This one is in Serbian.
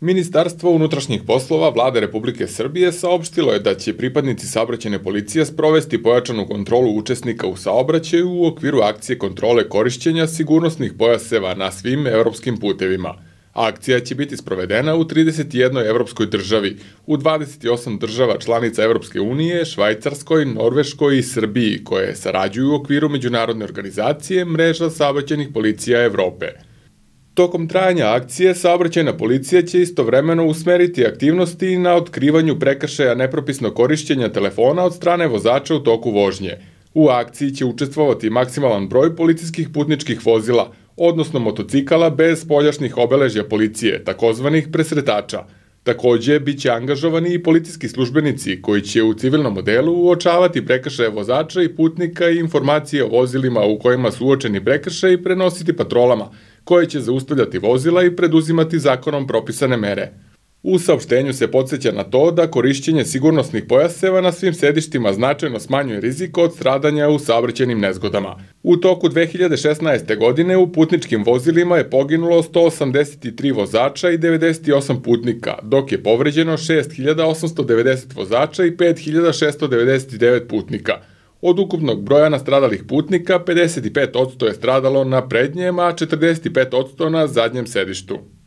Ministarstvo unutrašnjih poslova Vlade Republike Srbije saopštilo je da će pripadnici saobraćene policije sprovesti pojačanu kontrolu učesnika u saobraćaju u okviru akcije kontrole korišćenja sigurnosnih pojaseva na svim evropskim putevima. Akcija će biti sprovedena u 31. evropskoj državi, u 28 država članica Evropske unije, Švajcarskoj, Norveškoj i Srbiji, koje sarađuju u okviru međunarodne organizacije Mreža saobraćenih policija Evrope – Tokom trajanja akcije, saobraćajna policija će istovremeno usmeriti aktivnosti na otkrivanju prekršaja nepropisno korišćenja telefona od strane vozača u toku vožnje. U akciji će učestvovati maksimalan broj policijskih putničkih vozila, odnosno motocikala bez spoljašnjih obeležja policije, takozvanih presretača – Takođe, bit će angažovani i policijski službenici koji će u civilnom modelu uočavati prekršaje vozača i putnika i informacije o vozilima u kojima su uočeni prekršaji prenositi patrolama, koje će zaustavljati vozila i preduzimati zakonom propisane mere. U saopštenju se podsjeća na to da korišćenje sigurnosnih pojaseva na svim sedištima značajno smanjuje rizik od stradanja u saobraćenim nezgodama. U toku 2016. godine u putničkim vozilima je poginulo 183 vozača i 98 putnika, dok je povređeno 6890 vozača i 5699 putnika. Od ukupnog broja nastradalih putnika 55% je stradalo na prednjem, a 45% na zadnjem sedištu.